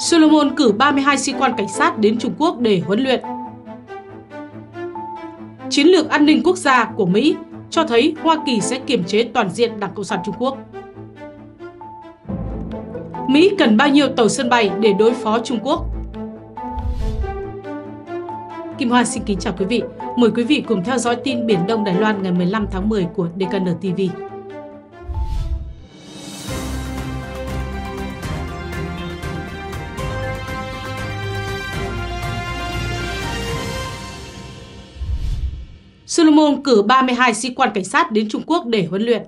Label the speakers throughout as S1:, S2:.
S1: Solomon cử 32 sĩ quan cảnh sát đến Trung Quốc để huấn luyện. Chiến lược an ninh quốc gia của Mỹ cho thấy Hoa Kỳ sẽ kiềm chế toàn diện Đảng Cộng sản Trung Quốc. Mỹ cần bao nhiêu tàu sân bay để đối phó Trung Quốc? Kim Hoa xin kính chào quý vị. Mời quý vị cùng theo dõi tin Biển Đông Đài Loan ngày 15 tháng 10 của DKN TV. Solomon cử 32 sĩ quan cảnh sát đến Trung Quốc để huấn luyện.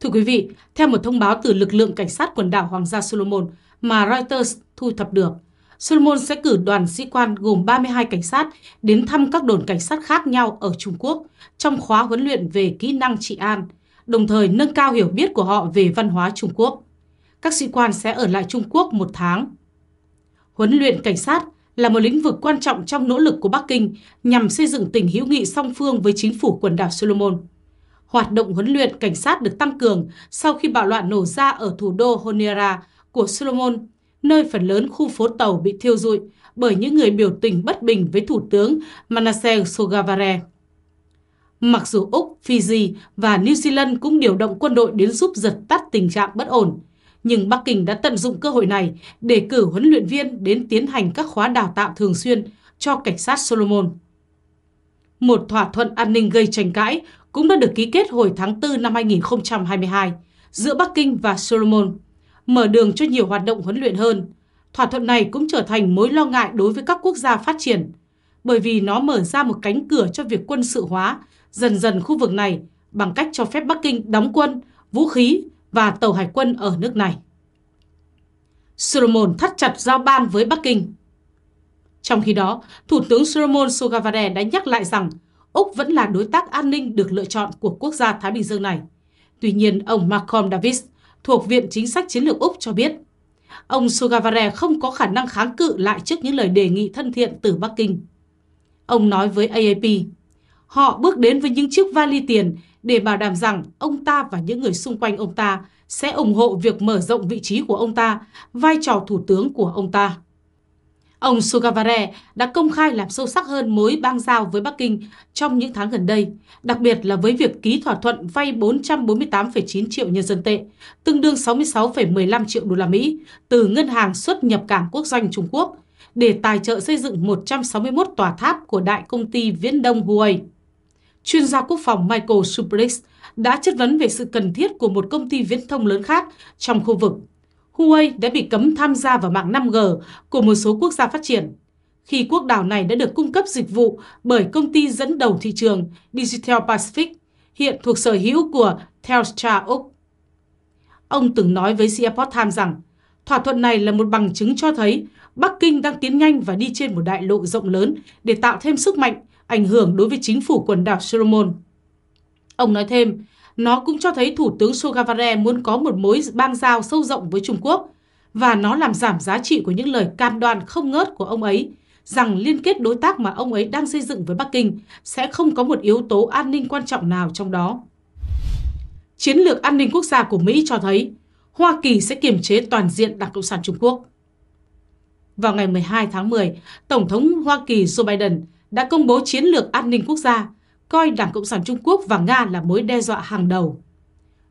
S1: Thưa quý vị, theo một thông báo từ lực lượng cảnh sát quần đảo Hoàng gia Solomon mà Reuters thu thập được, Solomon sẽ cử đoàn sĩ quan gồm 32 cảnh sát đến thăm các đồn cảnh sát khác nhau ở Trung Quốc trong khóa huấn luyện về kỹ năng trị an, đồng thời nâng cao hiểu biết của họ về văn hóa Trung Quốc. Các sĩ quan sẽ ở lại Trung Quốc một tháng. Huấn luyện cảnh sát là một lĩnh vực quan trọng trong nỗ lực của Bắc Kinh nhằm xây dựng tình hữu nghị song phương với chính phủ quần đảo Solomon. Hoạt động huấn luyện cảnh sát được tăng cường sau khi bạo loạn nổ ra ở thủ đô Honiara của Solomon, nơi phần lớn khu phố tàu bị thiêu rụi bởi những người biểu tình bất bình với Thủ tướng Manasseh Sogavare. Mặc dù Úc, Fiji và New Zealand cũng điều động quân đội đến giúp giật tắt tình trạng bất ổn, nhưng Bắc Kinh đã tận dụng cơ hội này để cử huấn luyện viên đến tiến hành các khóa đào tạo thường xuyên cho cảnh sát Solomon. Một thỏa thuận an ninh gây tranh cãi cũng đã được ký kết hồi tháng 4 năm 2022 giữa Bắc Kinh và Solomon, mở đường cho nhiều hoạt động huấn luyện hơn. Thỏa thuận này cũng trở thành mối lo ngại đối với các quốc gia phát triển, bởi vì nó mở ra một cánh cửa cho việc quân sự hóa dần dần khu vực này bằng cách cho phép Bắc Kinh đóng quân, vũ khí và tàu hải quân ở nước này. Solomon thắt chặt giao ban với Bắc Kinh. Trong khi đó, Thủ tướng Solomon Sogavare đã nhắc lại rằng Úc vẫn là đối tác an ninh được lựa chọn của quốc gia Thái Bình Dương này. Tuy nhiên, ông Malcolm Davis thuộc Viện Chính sách Chiến lược Úc cho biết, ông Sogavare không có khả năng kháng cự lại trước những lời đề nghị thân thiện từ Bắc Kinh. Ông nói với AAP, họ bước đến với những chiếc vali tiền để bảo đảm rằng ông ta và những người xung quanh ông ta sẽ ủng hộ việc mở rộng vị trí của ông ta, vai trò thủ tướng của ông ta. Ông Sugavare đã công khai làm sâu sắc hơn mối bang giao với Bắc Kinh trong những tháng gần đây, đặc biệt là với việc ký thỏa thuận vay 448,9 triệu nhân dân tệ, tương đương 66,15 triệu đô la Mỹ từ Ngân hàng xuất nhập cảng quốc doanh Trung Quốc để tài trợ xây dựng 161 tòa tháp của đại công ty Viễn Đông Huawei chuyên gia quốc phòng Michael Subrix đã chất vấn về sự cần thiết của một công ty viễn thông lớn khác trong khu vực. Huawei đã bị cấm tham gia vào mạng 5G của một số quốc gia phát triển, khi quốc đảo này đã được cung cấp dịch vụ bởi công ty dẫn đầu thị trường Digital Pacific, hiện thuộc sở hữu của Telstra Úc. Ông từng nói với Seaport Times rằng, thỏa thuận này là một bằng chứng cho thấy Bắc Kinh đang tiến nhanh và đi trên một đại lộ rộng lớn để tạo thêm sức mạnh ảnh hưởng đối với chính phủ quần đảo Solomon. Ông nói thêm, nó cũng cho thấy Thủ tướng Sogavare muốn có một mối bang giao sâu rộng với Trung Quốc và nó làm giảm giá trị của những lời cam đoan không ngớt của ông ấy rằng liên kết đối tác mà ông ấy đang xây dựng với Bắc Kinh sẽ không có một yếu tố an ninh quan trọng nào trong đó. Chiến lược an ninh quốc gia của Mỹ cho thấy Hoa Kỳ sẽ kiềm chế toàn diện Đảng Cộng sản Trung Quốc. Vào ngày 12 tháng 10, Tổng thống Hoa Kỳ Joe Biden đã công bố chiến lược an ninh quốc gia, coi Đảng Cộng sản Trung Quốc và Nga là mối đe dọa hàng đầu.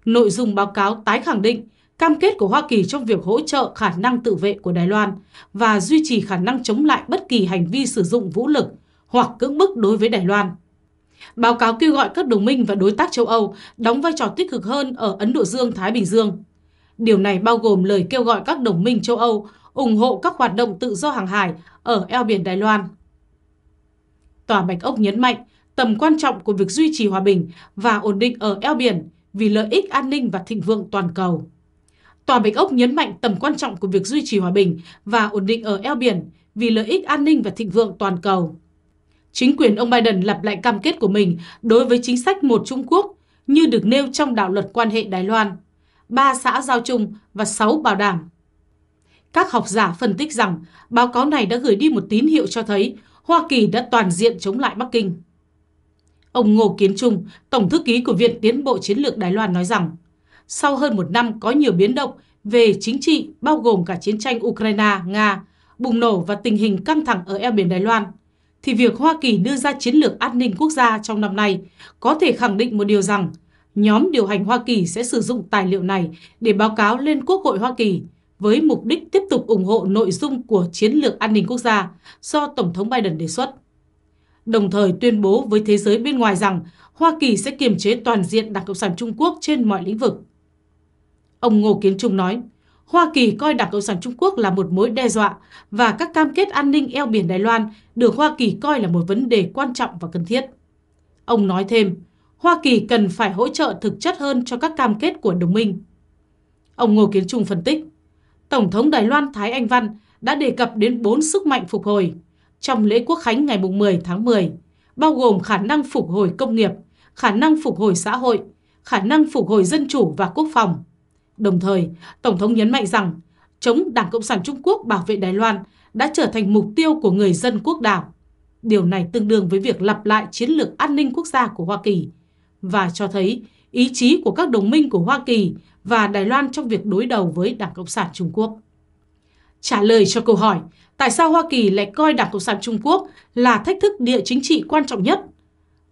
S1: Nội dung báo cáo tái khẳng định cam kết của Hoa Kỳ trong việc hỗ trợ khả năng tự vệ của Đài Loan và duy trì khả năng chống lại bất kỳ hành vi sử dụng vũ lực hoặc cưỡng bức đối với Đài Loan. Báo cáo kêu gọi các đồng minh và đối tác châu Âu đóng vai trò tích cực hơn ở Ấn Độ Dương-Thái Bình Dương. Điều này bao gồm lời kêu gọi các đồng minh châu Âu ủng hộ các hoạt động tự do hàng hải ở eo biển Đài Loan. Tòa Bạch Ốc nhấn mạnh tầm quan trọng của việc duy trì hòa bình và ổn định ở eo biển vì lợi ích an ninh và thịnh vượng toàn cầu. Tòa Bạch Ốc nhấn mạnh tầm quan trọng của việc duy trì hòa bình và ổn định ở eo biển vì lợi ích an ninh và thịnh vượng toàn cầu. Chính quyền ông Biden lặp lại cam kết của mình đối với chính sách một Trung Quốc như được nêu trong đạo luật quan hệ Đài Loan, ba xã giao chung và sáu bảo đảm. Các học giả phân tích rằng báo cáo này đã gửi đi một tín hiệu cho thấy Hoa Kỳ đã toàn diện chống lại Bắc Kinh. Ông Ngô Kiến Trung, Tổng thư ký của Viện Tiến bộ Chiến lược Đài Loan nói rằng, sau hơn một năm có nhiều biến động về chính trị bao gồm cả chiến tranh Ukraine, Nga, bùng nổ và tình hình căng thẳng ở eo biển Đài Loan, thì việc Hoa Kỳ đưa ra chiến lược an ninh quốc gia trong năm nay có thể khẳng định một điều rằng nhóm điều hành Hoa Kỳ sẽ sử dụng tài liệu này để báo cáo lên Quốc hội Hoa Kỳ với mục đích tiếp tục ủng hộ nội dung của chiến lược an ninh quốc gia do Tổng thống Biden đề xuất. Đồng thời tuyên bố với thế giới bên ngoài rằng Hoa Kỳ sẽ kiềm chế toàn diện Đảng Cộng sản Trung Quốc trên mọi lĩnh vực. Ông Ngô Kiến Trung nói, Hoa Kỳ coi Đảng Cộng sản Trung Quốc là một mối đe dọa và các cam kết an ninh eo biển Đài Loan được Hoa Kỳ coi là một vấn đề quan trọng và cần thiết. Ông nói thêm, Hoa Kỳ cần phải hỗ trợ thực chất hơn cho các cam kết của đồng minh. Ông Ngô Kiến Trung phân tích, Tổng thống Đài Loan Thái Anh Văn đã đề cập đến bốn sức mạnh phục hồi trong lễ quốc khánh ngày 10 tháng 10, bao gồm khả năng phục hồi công nghiệp, khả năng phục hồi xã hội, khả năng phục hồi dân chủ và quốc phòng. Đồng thời, Tổng thống nhấn mạnh rằng chống Đảng Cộng sản Trung Quốc bảo vệ Đài Loan đã trở thành mục tiêu của người dân quốc đảo. Điều này tương đương với việc lặp lại chiến lược an ninh quốc gia của Hoa Kỳ và cho thấy ý chí của các đồng minh của Hoa Kỳ và Đài Loan trong việc đối đầu với Đảng Cộng sản Trung Quốc. Trả lời cho câu hỏi tại sao Hoa Kỳ lại coi Đảng Cộng sản Trung Quốc là thách thức địa chính trị quan trọng nhất,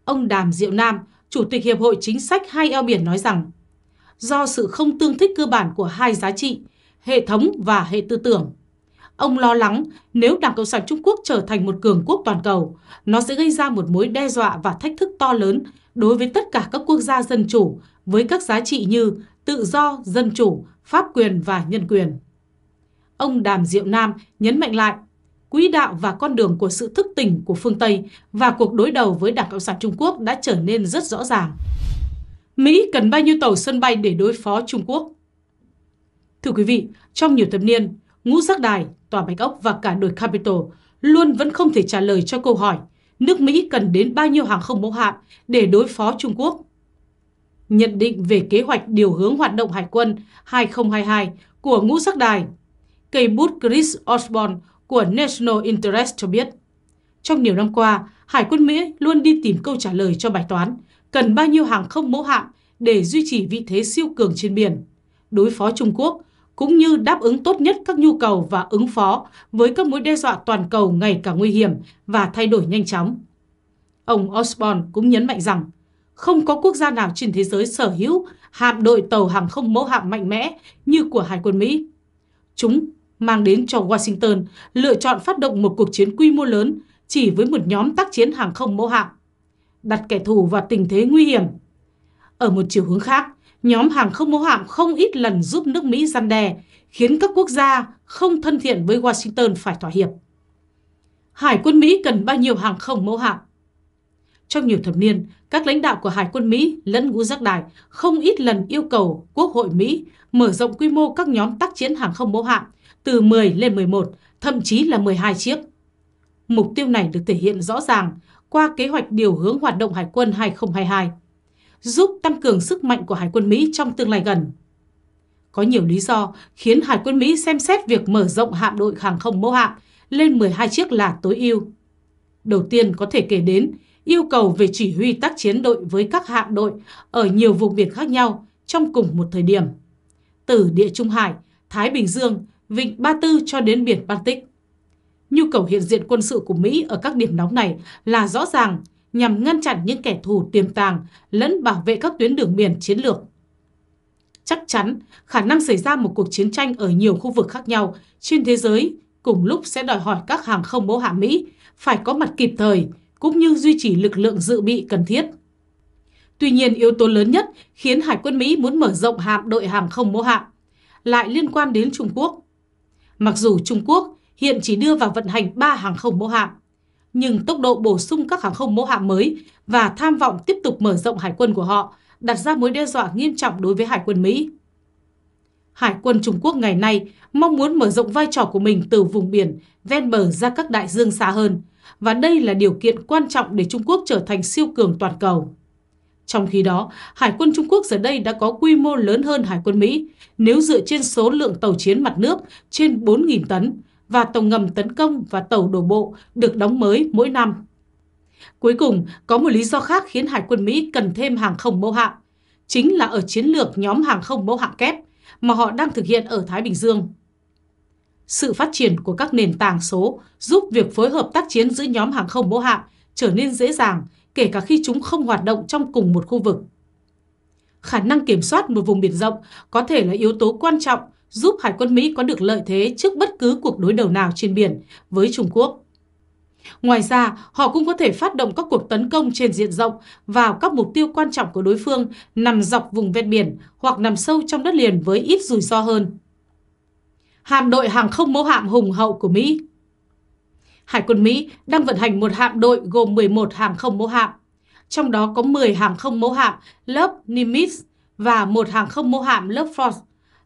S1: ông Đàm Diệu Nam, Chủ tịch Hiệp hội Chính sách Hai Eo Biển nói rằng do sự không tương thích cơ bản của hai giá trị, hệ thống và hệ tư tưởng. Ông lo lắng nếu Đảng Cộng sản Trung Quốc trở thành một cường quốc toàn cầu, nó sẽ gây ra một mối đe dọa và thách thức to lớn đối với tất cả các quốc gia dân chủ với các giá trị như tự do, dân chủ, pháp quyền và nhân quyền. Ông Đàm Diệu Nam nhấn mạnh lại, quỹ đạo và con đường của sự thức tỉnh của phương Tây và cuộc đối đầu với Đảng Cộng sản Trung Quốc đã trở nên rất rõ ràng. Mỹ cần bao nhiêu tàu sân bay để đối phó Trung Quốc? Thưa quý vị, trong nhiều thập niên, ngũ giác đài, tòa Bạch Ốc và cả đội Capitol luôn vẫn không thể trả lời cho câu hỏi nước Mỹ cần đến bao nhiêu hàng không mẫu hạm để đối phó Trung Quốc. Nhận định về kế hoạch điều hướng hoạt động hải quân 2022 của ngũ sắc đài, cây bút Chris Osborne của National Interest cho biết, trong nhiều năm qua, Hải quân Mỹ luôn đi tìm câu trả lời cho bài toán cần bao nhiêu hàng không mẫu hạm để duy trì vị thế siêu cường trên biển. Đối phó Trung Quốc, cũng như đáp ứng tốt nhất các nhu cầu và ứng phó với các mối đe dọa toàn cầu ngày càng nguy hiểm và thay đổi nhanh chóng. Ông Osborne cũng nhấn mạnh rằng không có quốc gia nào trên thế giới sở hữu hạm đội tàu hàng không mẫu hạm mạnh mẽ như của Hải quân Mỹ. Chúng mang đến cho Washington lựa chọn phát động một cuộc chiến quy mô lớn chỉ với một nhóm tác chiến hàng không mẫu hạm, đặt kẻ thù vào tình thế nguy hiểm. Ở một chiều hướng khác, nhóm hàng không mẫu hạm không ít lần giúp nước Mỹ gian đe, khiến các quốc gia không thân thiện với Washington phải thỏa hiệp. Hải quân Mỹ cần bao nhiêu hàng không mẫu hạm? Trong nhiều thập niên, các lãnh đạo của Hải quân Mỹ lẫn ngũ giác đài không ít lần yêu cầu Quốc hội Mỹ mở rộng quy mô các nhóm tác chiến hàng không mẫu hạm từ 10 lên 11, thậm chí là 12 chiếc. Mục tiêu này được thể hiện rõ ràng qua kế hoạch điều hướng hoạt động Hải quân 2022 giúp tăng cường sức mạnh của Hải quân Mỹ trong tương lai gần. Có nhiều lý do khiến Hải quân Mỹ xem xét việc mở rộng hạm đội hàng không mẫu hạm lên 12 chiếc là tối ưu. Đầu tiên có thể kể đến yêu cầu về chỉ huy tác chiến đội với các hạm đội ở nhiều vùng biển khác nhau trong cùng một thời điểm, từ Địa Trung Hải, Thái Bình Dương, Vịnh Ba Tư cho đến biển Baltic. Nhu cầu hiện diện quân sự của Mỹ ở các điểm nóng này là rõ ràng nhằm ngăn chặn những kẻ thù tiềm tàng lẫn bảo vệ các tuyến đường biển chiến lược. Chắc chắn, khả năng xảy ra một cuộc chiến tranh ở nhiều khu vực khác nhau trên thế giới cùng lúc sẽ đòi hỏi các hàng không mẫu hạm Mỹ phải có mặt kịp thời cũng như duy trì lực lượng dự bị cần thiết. Tuy nhiên, yếu tố lớn nhất khiến Hải quân Mỹ muốn mở rộng hạm đội hàng không mẫu hạm lại liên quan đến Trung Quốc. Mặc dù Trung Quốc hiện chỉ đưa vào vận hành 3 hàng không mẫu hạm, nhưng tốc độ bổ sung các hàng không mẫu hạm mới và tham vọng tiếp tục mở rộng hải quân của họ đặt ra mối đe dọa nghiêm trọng đối với hải quân Mỹ. Hải quân Trung Quốc ngày nay mong muốn mở rộng vai trò của mình từ vùng biển ven bờ ra các đại dương xa hơn, và đây là điều kiện quan trọng để Trung Quốc trở thành siêu cường toàn cầu. Trong khi đó, Hải quân Trung Quốc giờ đây đã có quy mô lớn hơn Hải quân Mỹ nếu dựa trên số lượng tàu chiến mặt nước trên 4.000 tấn, và tàu ngầm tấn công và tàu đổ bộ được đóng mới mỗi năm. Cuối cùng, có một lý do khác khiến Hải quân Mỹ cần thêm hàng không mẫu hạm, chính là ở chiến lược nhóm hàng không mẫu hạm kép mà họ đang thực hiện ở Thái Bình Dương. Sự phát triển của các nền tảng số giúp việc phối hợp tác chiến giữa nhóm hàng không mẫu hạm trở nên dễ dàng kể cả khi chúng không hoạt động trong cùng một khu vực. Khả năng kiểm soát một vùng biển rộng có thể là yếu tố quan trọng giúp Hải quân Mỹ có được lợi thế trước bất cứ cuộc đối đầu nào trên biển với Trung Quốc. Ngoài ra, họ cũng có thể phát động các cuộc tấn công trên diện rộng vào các mục tiêu quan trọng của đối phương nằm dọc vùng ven biển hoặc nằm sâu trong đất liền với ít rủi ro hơn. Hạm đội hàng không mẫu hạm hùng hậu của Mỹ Hải quân Mỹ đang vận hành một hạm đội gồm 11 hàng không mẫu hạm, trong đó có 10 hàng không mẫu hạm lớp Nimitz và một hàng không mẫu hạm lớp Ford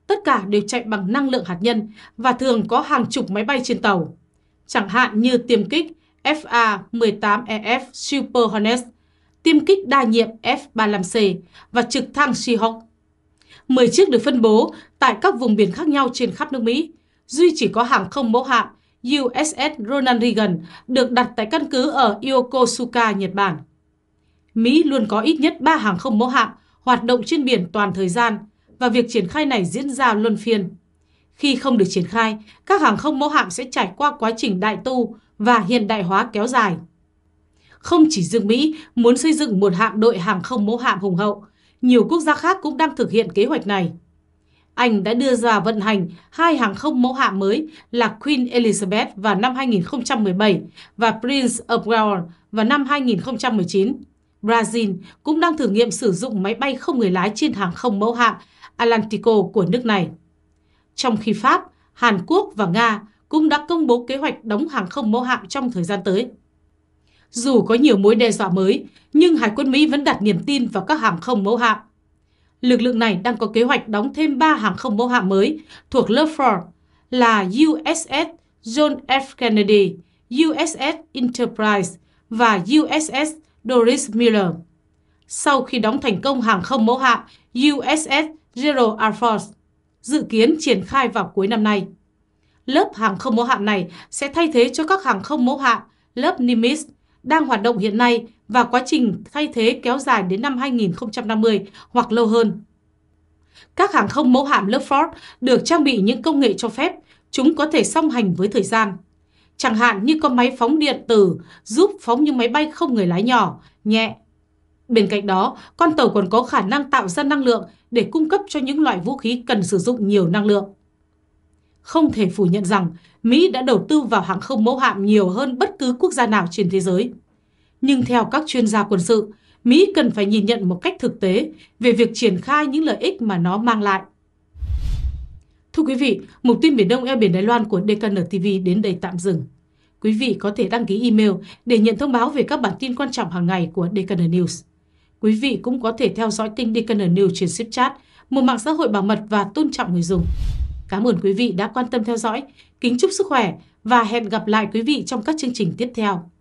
S1: tất cả đều chạy bằng năng lượng hạt nhân và thường có hàng chục máy bay trên tàu. Chẳng hạn như tiêm kích FA-18EF e Super Hornet, tiêm kích đa nhiệm F-35C và trực thăng Seahawk. 10 chiếc được phân bố tại các vùng biển khác nhau trên khắp nước Mỹ. Duy chỉ có hàng không mẫu hạm USS Ronald Reagan được đặt tại căn cứ ở Yokosuka, Nhật Bản. Mỹ luôn có ít nhất 3 hàng không mẫu hạm hoạt động trên biển toàn thời gian – và việc triển khai này diễn ra luân phiên. Khi không được triển khai, các hàng không mẫu hạm sẽ trải qua quá trình đại tu và hiện đại hóa kéo dài. Không chỉ riêng Mỹ muốn xây dựng một hạm đội hàng không mẫu hạm hùng hậu, nhiều quốc gia khác cũng đang thực hiện kế hoạch này. Anh đã đưa ra vận hành hai hàng không mẫu hạm mới là Queen Elizabeth vào năm 2017 và Prince of Wales vào năm 2019. Brazil cũng đang thử nghiệm sử dụng máy bay không người lái trên hàng không mẫu hạm Atlantico của nước này. Trong khi Pháp, Hàn Quốc và Nga cũng đã công bố kế hoạch đóng hàng không mẫu hạm trong thời gian tới. Dù có nhiều mối đe dọa mới, nhưng Hải quân Mỹ vẫn đặt niềm tin vào các hàng không mẫu hạm. Lực lượng này đang có kế hoạch đóng thêm 3 hàng không mẫu hạm mới thuộc lớp Ford là USS John F. Kennedy, USS Enterprise và USS Doris Miller. Sau khi đóng thành công hàng không mẫu hạm USS Zero Air Force, dự kiến triển khai vào cuối năm nay. Lớp hàng không mẫu hạm này sẽ thay thế cho các hàng không mẫu hạm lớp Nimitz đang hoạt động hiện nay và quá trình thay thế kéo dài đến năm 2050 hoặc lâu hơn. Các hàng không mẫu hạm lớp Ford được trang bị những công nghệ cho phép chúng có thể song hành với thời gian. Chẳng hạn như có máy phóng điện tử giúp phóng những máy bay không người lái nhỏ, nhẹ Bên cạnh đó, con tàu còn có khả năng tạo ra năng lượng để cung cấp cho những loại vũ khí cần sử dụng nhiều năng lượng. Không thể phủ nhận rằng Mỹ đã đầu tư vào hàng không mẫu hạm nhiều hơn bất cứ quốc gia nào trên thế giới. Nhưng theo các chuyên gia quân sự, Mỹ cần phải nhìn nhận một cách thực tế về việc triển khai những lợi ích mà nó mang lại. Thưa quý vị, mục tin Biển Đông eo biển Đài Loan của DKN TV đến đây tạm dừng. Quý vị có thể đăng ký email để nhận thông báo về các bản tin quan trọng hàng ngày của DKN News. Quý vị cũng có thể theo dõi kênh Decaner News trên Shipchat, một mạng xã hội bảo mật và tôn trọng người dùng. Cảm ơn quý vị đã quan tâm theo dõi. Kính chúc sức khỏe và hẹn gặp lại quý vị trong các chương trình tiếp theo.